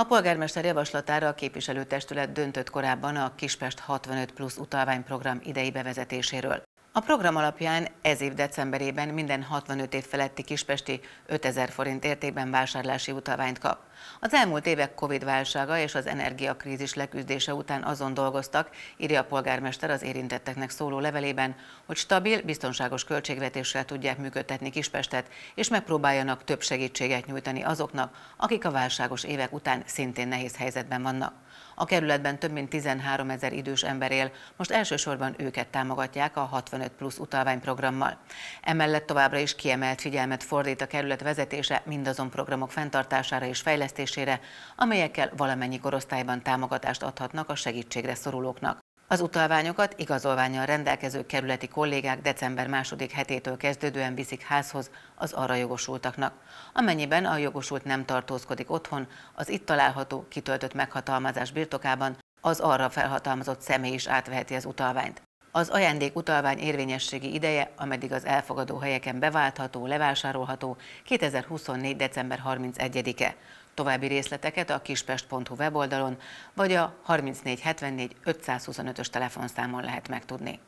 A polgármester javaslatára a képviselőtestület döntött korábban a Kispest 65 plusz utalványprogram idei bevezetéséről. A program alapján ez év decemberében minden 65 év feletti kispesti 5000 forint értékben vásárlási utalványt kap. Az elmúlt évek Covid válsága és az energiakrízis leküzdése után azon dolgoztak, írja a polgármester az érintetteknek szóló levelében, hogy stabil, biztonságos költségvetéssel tudják működtetni Kispestet, és megpróbáljanak több segítséget nyújtani azoknak, akik a válságos évek után szintén nehéz helyzetben vannak. A kerületben több mint 13 ezer idős ember él, most elsősorban őket támogatják a 65 plusz utalványprogrammal. Emellett továbbra is kiemelt figyelmet fordít a kerület vezetése mindazon programok fenntartására és fejlesztésére, fejlesztésére, amelyekkel valamennyi korosztályban támogatást adhatnak a segítségre szorulóknak. Az utalványokat igazolványal rendelkező kerületi kollégák december második hetétől kezdődően viszik házhoz az arra jogosultaknak. Amennyiben a jogosult nem tartózkodik otthon, az itt található, kitöltött meghatalmazás birtokában az arra felhatalmazott személy is átveheti az utalványt. Az ajándék utalvány érvényességi ideje, ameddig az elfogadó helyeken beváltható, levásárolható, 2024. december 31-e. További részleteket a kispest.hu weboldalon vagy a 3474 525-ös telefonszámon lehet megtudni.